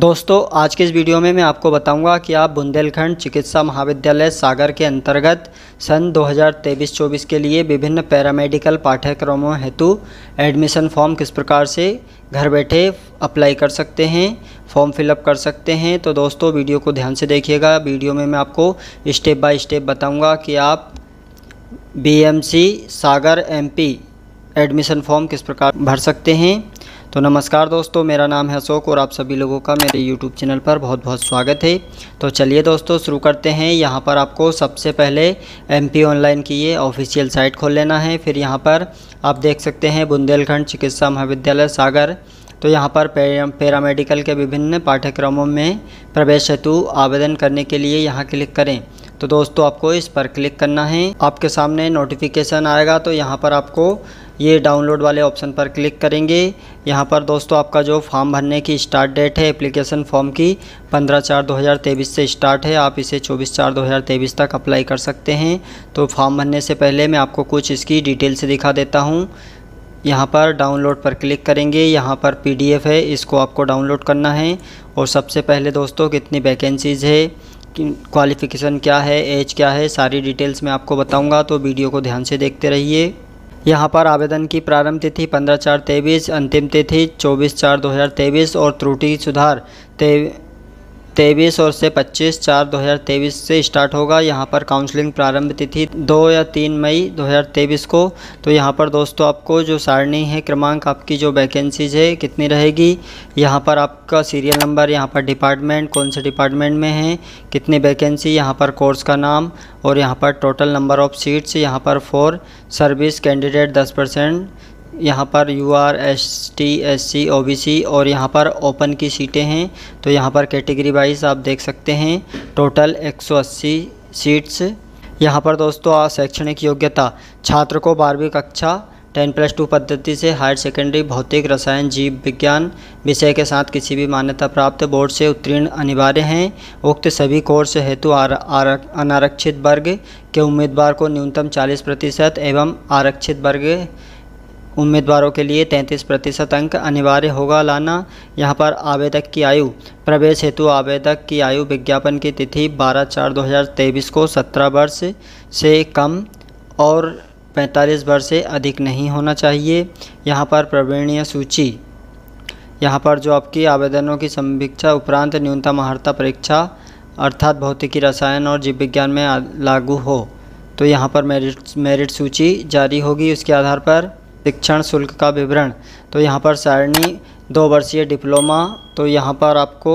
दोस्तों आज के इस वीडियो में मैं आपको बताऊंगा कि आप बुंदेलखंड चिकित्सा महाविद्यालय सागर के अंतर्गत सन 2023-24 के लिए विभिन्न पैरामेडिकल पाठ्यक्रमों हेतु एडमिशन फॉर्म किस प्रकार से घर बैठे अप्लाई कर सकते हैं फॉर्म फिलअप कर सकते हैं तो दोस्तों वीडियो को ध्यान से देखिएगा वीडियो में मैं आपको स्टेप बाय स्टेप बताऊँगा कि आप B Sagar M admission form किस प्रकार भर सकते हैं तो नमस्कार दोस्तों मेरा नाम है अशोक और आप सभी लोगों का मेरे यूट्यूब चैनल पर बहुत बहुत स्वागत है तो चलिए दोस्तों शुरू करते हैं यहाँ पर आपको सबसे पहले एम पी ऑनलाइन की ये ऑफिशियल साइट खोल लेना है फिर यहाँ पर आप देख सकते हैं बुंदेलखंड चिकित्सा महाविद्यालय सागर तो यहाँ पर पैरामेडिकल के विभिन्न पाठ्यक्रमों में प्रवेश हेतु आवेदन करने के लिए यहाँ क्लिक करें तो दोस्तों आपको इस पर क्लिक करना है आपके सामने नोटिफिकेशन आएगा तो यहाँ पर आपको ये डाउनलोड वाले ऑप्शन पर क्लिक करेंगे यहाँ पर दोस्तों आपका जो फॉर्म भरने की स्टार्ट डेट है एप्लीकेशन फॉर्म की 15 चार 2023 से स्टार्ट है आप इसे 24 चार 2023 तक अप्लाई कर सकते हैं तो फॉर्म भरने से पहले मैं आपको कुछ इसकी डिटेल से दिखा देता हूँ यहाँ पर डाउनलोड पर क्लिक करेंगे यहाँ पर पी है इसको आपको डाउनलोड करना है और सबसे पहले दोस्तों कितनी वैकेंसीज़ है क्वालिफ़िकेशन क्या है एज क्या है सारी डिटेल्स मैं आपको बताऊंगा तो वीडियो को ध्यान से देखते रहिए यहाँ पर आवेदन की प्रारंभ तिथि पंद्रह चार तेईस अंतिम तिथि चौबीस चार दो हज़ार तेईस और त्रुटि सुधार ते तेईस और से पच्चीस चार दो हज़ार तेईस से स्टार्ट होगा यहाँ पर काउंसलिंग प्रारंभ तिथि दो या तीन मई दो हज़ार तेईस को तो यहाँ पर दोस्तों आपको जो सारणी है क्रमांक आपकी जो वैकेंसीज है कितनी रहेगी यहाँ पर आपका सीरियल नंबर यहाँ पर डिपार्टमेंट कौन से डिपार्टमेंट में है कितनी वैकेंसी यहाँ पर कोर्स का नाम और यहाँ पर टोटल नंबर ऑफ़ सीट्स यहाँ पर फोर सर्विस कैंडिडेट दस परसेंट यहाँ पर U R S T S C O B C और यहाँ पर ओपन की सीटें हैं तो यहाँ पर कैटेगरी वाइज आप देख सकते हैं टोटल 180 सीट्स यहाँ पर दोस्तों शैक्षणिक योग्यता छात्र को बारहवीं कक्षा टेन प्लस टू पद्धति से हायर सेकेंडरी भौतिक रसायन जीव विज्ञान विषय के साथ किसी भी मान्यता प्राप्त बोर्ड से उत्तीर्ण अनिवार्य हैं उक्त सभी कोर्स हेतु अनारक्षित वर्ग के उम्मीदवार को न्यूनतम 40 प्रतिशत एवं आरक्षित वर्ग उम्मीदवारों के लिए 33 प्रतिशत अंक अनिवार्य होगा लाना यहाँ पर आवेदक की आयु प्रवेश हेतु आवेदक की आयु विज्ञापन की तिथि 12 चार 2023 को 17 वर्ष से कम और 45 वर्ष से अधिक नहीं होना चाहिए यहाँ पर प्रवीणीय सूची यहाँ पर जो आपकी आवेदनों की समीक्षा उपरांत न्यूनतम अर्ता परीक्षा अर्थात भौतिकी रसायन और जीव विज्ञान में लागू हो तो यहाँ पर मेरिट मेरिट सूची जारी होगी उसके आधार पर शिक्षण शुल्क का विवरण तो यहाँ पर सारणी दो वर्षीय डिप्लोमा तो यहाँ पर आपको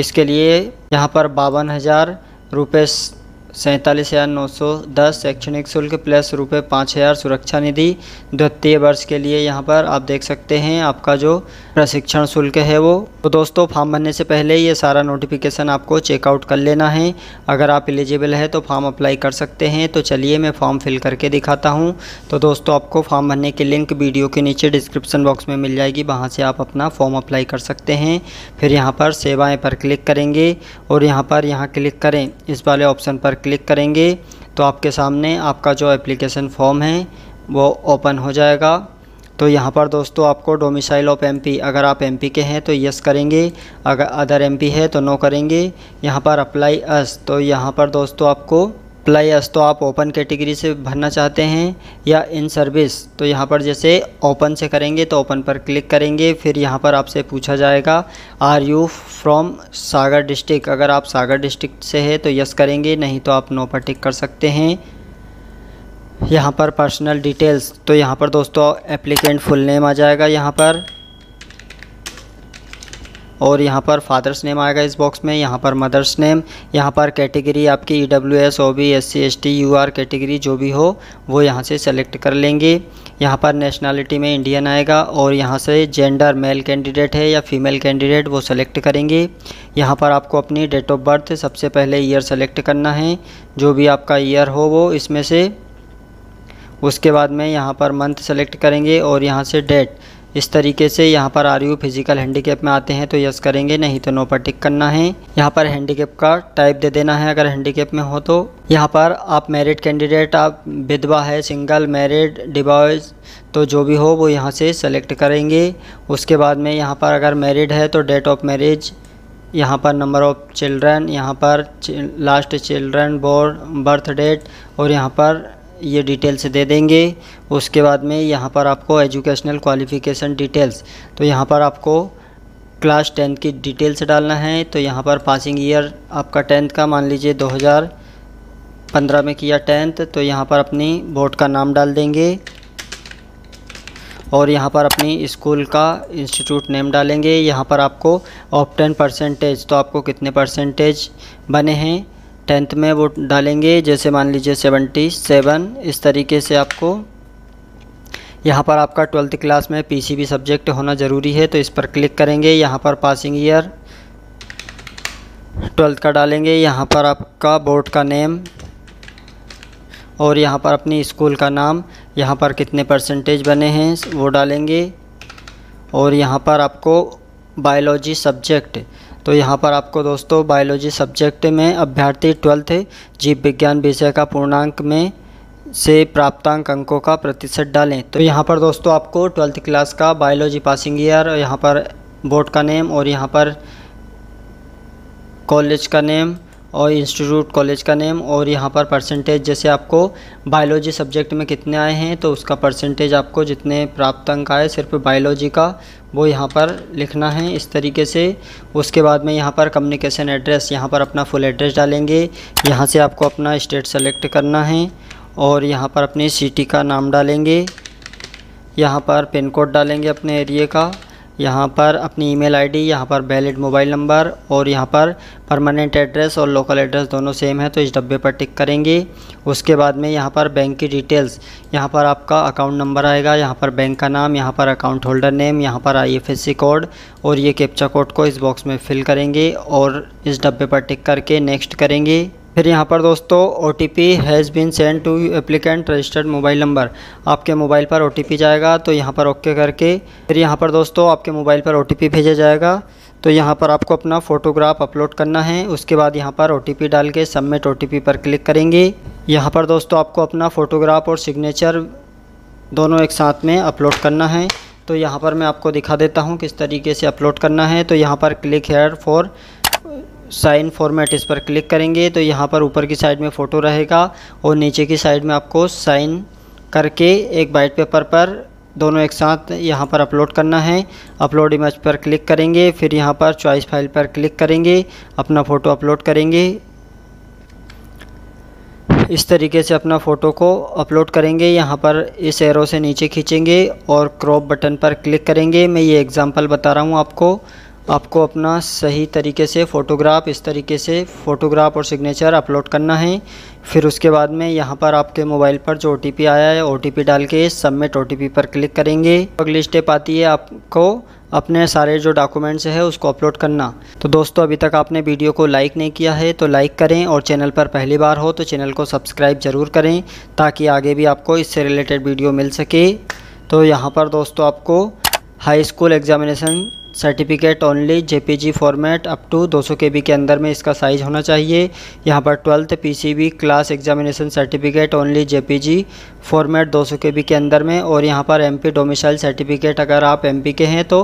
इसके लिए यहाँ पर बावन हज़ार रुपये सैंतालीस हज़ार नौ सौ दस शैक्षणिक शुल्क प्लस रुपये पाँच हज़ार सुरक्षा निधि द्वितीय वर्ष के लिए यहाँ पर आप देख सकते हैं आपका जो प्रशिक्षण शुल्क है वो तो दोस्तों फॉर्म भरने से पहले ये सारा नोटिफिकेशन आपको चेकआउट कर लेना है अगर आप एलिजिबल है तो फॉर्म अप्लाई कर सकते हैं तो चलिए मैं फॉर्म फिल करके दिखाता हूँ तो दोस्तों आपको फॉर्म भरने की लिंक वीडियो के नीचे डिस्क्रिप्सन बॉक्स में मिल जाएगी वहाँ से आप अपना फॉर्म अप्लाई कर सकते हैं फिर यहाँ पर सेवाएँ पर क्लिक करेंगे और यहाँ पर यहाँ क्लिक करें इस वाले ऑप्शन पर क्लिक करेंगे तो आपके सामने आपका जो एप्लीकेशन फॉर्म है वो ओपन हो जाएगा तो यहाँ पर दोस्तों आपको डोमिसाइल ऑफ एमपी अगर आप एमपी के हैं तो यस करेंगे अगर अदर एमपी है तो नो करेंगे यहाँ पर अप्लाई अस तो यहाँ पर दोस्तों आपको अप्लाई अस तो आप ओपन कैटेगरी से भरना चाहते हैं या इन सर्विस तो यहाँ पर जैसे ओपन से करेंगे तो ओपन पर क्लिक करेंगे फिर यहाँ पर आपसे पूछा जाएगा are you from Sagar district अगर आप सागर डिस्ट्रिक्ट से है तो यस करेंगे नहीं तो आप नो पर टिक कर सकते हैं यहाँ पर पर्सनल डिटेल्स तो यहाँ पर दोस्तों एप्लीकेंट फुल नेम आ जाएगा यहाँ पर और यहाँ पर फादर्स नेम आएगा इस बॉक्स में यहाँ पर मदर्स नेम यहाँ पर कैटेगरी आपकी E W S O B S C S T U R category जो भी हो वो यहाँ से सेलेक्ट कर लेंगे यहाँ पर नेशनैलिटी में इंडियन आएगा और यहाँ से जेंडर मेल कैंडिडेट है या फीमेल कैंडिडेट वो सेलेक्ट करेंगे यहाँ पर आपको अपनी डेट ऑफ बर्थ सबसे पहले ईयर सेलेक्ट करना है जो भी आपका ईयर हो वो इसमें से उसके बाद में यहाँ पर मंथ सेलेक्ट करेंगे और यहाँ से डेट इस तरीके से यहाँ पर आर यू फिजिकल हैंडीकेप में आते हैं तो यस करेंगे नहीं तो नो पर टिक करना है यहाँ पर हैंडीकेप का टाइप दे देना है अगर हैंडीकेप में हो तो यहाँ पर आप मैरिड कैंडिडेट आप विधवा है सिंगल मैरिड डिवॉर्स तो जो भी हो वो यहाँ से सेलेक्ट करेंगे उसके बाद में यहाँ पर अगर मैरिड है तो डेट ऑफ मैरिज यहाँ पर नंबर ऑफ़ चिल्ड्रन यहाँ पर last children born birth date और यहाँ पर ये डिटेल्स दे देंगे उसके बाद में यहाँ पर आपको एजुकेशनल क्वालिफ़िकेशन डिटेल्स तो यहाँ पर आपको क्लास टेंथ की डिटेल्स डालना है तो यहाँ पर पासिंग ईयर आपका टेंथ का मान लीजिए 2015 में किया टेंथ तो यहाँ पर अपनी बोर्ड का नाम डाल देंगे और यहाँ पर अपनी स्कूल का इंस्टीट्यूट नेम डालेंगे यहाँ पर आपको टेन परसेंटेज तो आपको कितने परसेंटेज बने हैं टेंथ में वो डालेंगे जैसे मान लीजिए सेवेंटी सेवन इस तरीके से आपको यहाँ पर आपका ट्वेल्थ क्लास में पीसीबी सब्जेक्ट होना ज़रूरी है तो इस पर क्लिक करेंगे यहाँ पर पासिंग ईयर ट्वेल्थ का डालेंगे यहाँ पर आपका बोर्ड का नेम और यहाँ पर अपनी स्कूल का नाम यहाँ पर कितने परसेंटेज बने हैं वो डालेंगे और यहाँ पर आपको बायोलॉजी सब्जेक्ट तो यहाँ पर आपको दोस्तों बायोलॉजी सब्जेक्ट में अभ्यर्थी ट्वेल्थ जीव विज्ञान विषय का पूर्णांक में से प्राप्तांक अंकों का प्रतिशत डालें तो यहाँ पर दोस्तों आपको ट्वेल्थ क्लास का बायोलॉजी पासिंग ईयर यहाँ पर बोर्ड का नेम और यहाँ पर कॉलेज का नेम और इंस्टीट्यूट कॉलेज का नेम और यहाँ पर परसेंटेज जैसे आपको बायोलॉजी सब्जेक्ट में कितने आए हैं तो उसका परसेंटेज आपको जितने प्राप्त अंक आए सिर्फ बायोलॉजी का वो यहाँ पर लिखना है इस तरीके से उसके बाद में यहाँ पर कम्युनिकेशन एड्रेस यहाँ पर अपना फुल एड्रेस डालेंगे यहाँ से आपको अपना स्टेट सेलेक्ट करना है और यहाँ पर अपनी सिटी का नाम डालेंगे यहाँ पर पिन कोड डालेंगे अपने एरिए का यहाँ पर अपनी ईमेल आईडी, यहाँ पर वैलिड मोबाइल नंबर और यहाँ पर परमानेंट एड्रेस और लोकल एड्रेस दोनों सेम है तो इस डब्बे पर टिक करेंगे उसके बाद में यहाँ पर बैंक की डिटेल्स यहाँ पर आपका अकाउंट नंबर आएगा यहाँ पर बैंक का नाम यहाँ पर अकाउंट होल्डर नेम यहाँ पर आईएफएससी कोड और ये कैप्चा कोड को इस बॉक्स में फिल करेंगे और इस डब्बे पर टिक करके नेक्स्ट करेंगे फिर यहाँ पर दोस्तों O T P has been sent to applicant registered mobile number आपके मोबाइल पर ओ टी पी जाएगा तो यहाँ पर ओके करके फिर यहाँ पर दोस्तों आपके मोबाइल पर ओ टी पी भेजा जाएगा तो यहाँ पर आपको अपना फ़ोटोग्राफ अपलोड करना है उसके बाद यहाँ पर ओ टी पी डाल के सबमिट ओ टी पी पर क्लिक करेंगे यहाँ पर दोस्तों आपको अपना फ़ोटोग्राफ और सिग्नेचर दोनों एक साथ में अपलोड करना है तो यहाँ पर मैं आपको दिखा देता हूँ किस तरीके से अपलोड करना है तो यहाँ पर click here for sign format इस पर क्लिक करेंगे तो यहाँ पर ऊपर की साइड में फ़ोटो रहेगा और नीचे की साइड में आपको साइन करके एक वाइट पेपर पर दोनों एक साथ यहाँ पर अपलोड करना है अपलोड इमेज पर क्लिक करेंगे फिर यहाँ पर चॉइस फाइल पर क्लिक करेंगे अपना फ़ोटो अपलोड करेंगे इस तरीके से अपना फ़ोटो को अपलोड करेंगे यहाँ पर इस एरो से नीचे खींचेंगे और क्रॉप बटन पर क्लिक करेंगे मैं ये एग्ज़ाम्पल बता रहा हूँ आपको आपको अपना सही तरीके से फ़ोटोग्राफ इस तरीके से फ़ोटोग्राफ और सिग्नेचर अपलोड करना है फिर उसके बाद में यहाँ पर आपके मोबाइल पर जो ओ आया है ओ डाल के सबमिट ओ पर क्लिक करेंगे अगली स्टेप आती है आपको अपने सारे जो डॉक्यूमेंट्स है उसको अपलोड करना तो दोस्तों अभी तक आपने वीडियो को लाइक नहीं किया है तो लाइक करें और चैनल पर पहली बार हो तो चैनल को सब्सक्राइब ज़रूर करें ताकि आगे भी आपको इससे रिलेटेड वीडियो मिल सके तो यहाँ पर दोस्तों आपको high school examination certificate only JPG format up to 200 KB के अंदर में इसका साइज़ होना चाहिए यहाँ पर twelfth PCB class examination certificate only JPG format 200 सौ के अंदर में और यहाँ पर एमपी डोमिसाइल सर्टिफिकेट अगर आप एमपी के हैं तो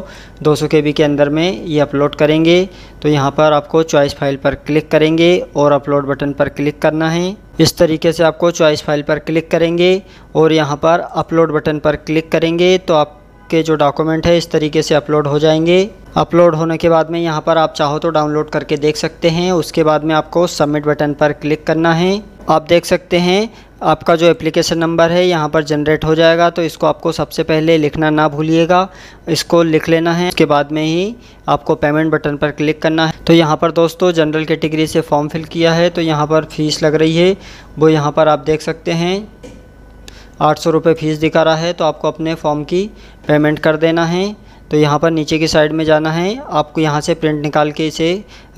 200 केबी के अंदर में ये अपलोड करेंगे तो यहाँ पर आपको चॉइस फाइल पर क्लिक करेंगे और अपलोड बटन पर क्लिक करना है इस तरीके से आपको चॉइस फाइल पर क्लिक करेंगे और यहाँ पर अपलोड बटन पर क्लिक करेंगे तो आप के जो डॉक्यूमेंट है इस तरीके से अपलोड हो जाएंगे अपलोड होने के बाद में यहाँ पर आप चाहो तो डाउनलोड करके देख सकते हैं उसके बाद में आपको सबमिट बटन पर क्लिक करना है आप देख सकते हैं आपका जो एप्लीकेशन नंबर है यहाँ पर जनरेट हो जाएगा तो इसको आपको सबसे पहले लिखना ना भूलिएगा इसको लिख लेना है उसके बाद में ही आपको पेमेंट बटन पर क्लिक करना है तो यहाँ पर दोस्तों जनरल कैटेगरी से फॉर्म फिल किया है तो यहाँ पर फीस लग रही है वो यहाँ पर आप देख सकते हैं आठ सौ रुपये फ़ीस दिखा रहा है तो आपको अपने फॉर्म की पेमेंट कर देना है तो यहाँ पर नीचे की साइड में जाना है आपको यहाँ से प्रिंट निकाल के इसे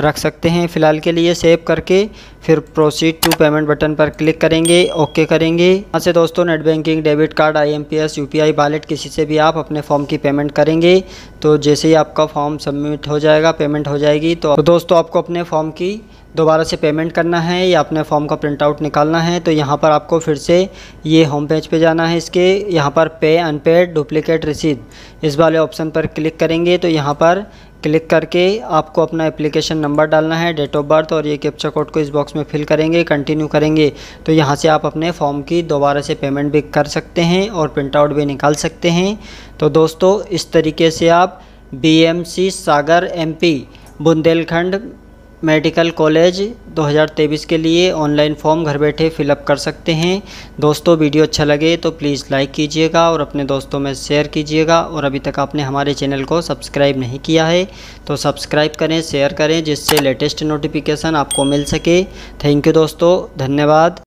रख सकते हैं फ़िलहाल के लिए सेव करके फिर प्रोसीड टू पेमेंट बटन पर क्लिक करेंगे ओके करेंगे यहाँ से दोस्तों net banking debit card I M P S U P I wallet किसी से भी आप अपने फॉर्म की पेमेंट करेंगे तो जैसे ही आपका फॉर्म सबमिट हो जाएगा पेमेंट हो जाएगी तो, तो दोस्तों आपको अपने फॉर्म की दोबारा से पेमेंट करना है या अपने फॉर्म का प्रिंट आउट निकालना है तो यहाँ पर आपको फिर से ये होम पेज पे जाना है इसके यहाँ पर पे अनपेड डुप्लीकेट रसीद इस वाले ऑप्शन पर क्लिक करेंगे तो यहाँ पर क्लिक करके आपको अपना एप्लीकेशन नंबर डालना है डेट ऑफ बर्थ और ये कैप्चा कोड को इस बॉक्स में फिल करेंगे कंटिन्यू करेंगे तो यहाँ से आप अपने फॉर्म की दोबारा से पेमेंट भी कर सकते हैं और प्रिंट आउट भी निकाल सकते हैं तो दोस्तों इस तरीके से आप B Sagar M Bundelkhand medical college 2023 के लिए ऑनलाइन फॉर्म घर बैठे फिलअप कर सकते हैं दोस्तों वीडियो अच्छा लगे तो प्लीज़ लाइक कीजिएगा और अपने दोस्तों में शेयर कीजिएगा और अभी तक आपने हमारे चैनल को सब्सक्राइब नहीं किया है तो सब्सक्राइब करें शेयर करें जिससे लेटेस्ट नोटिफिकेशन आपको मिल सके थैंक यू दोस्तों धन्यवाद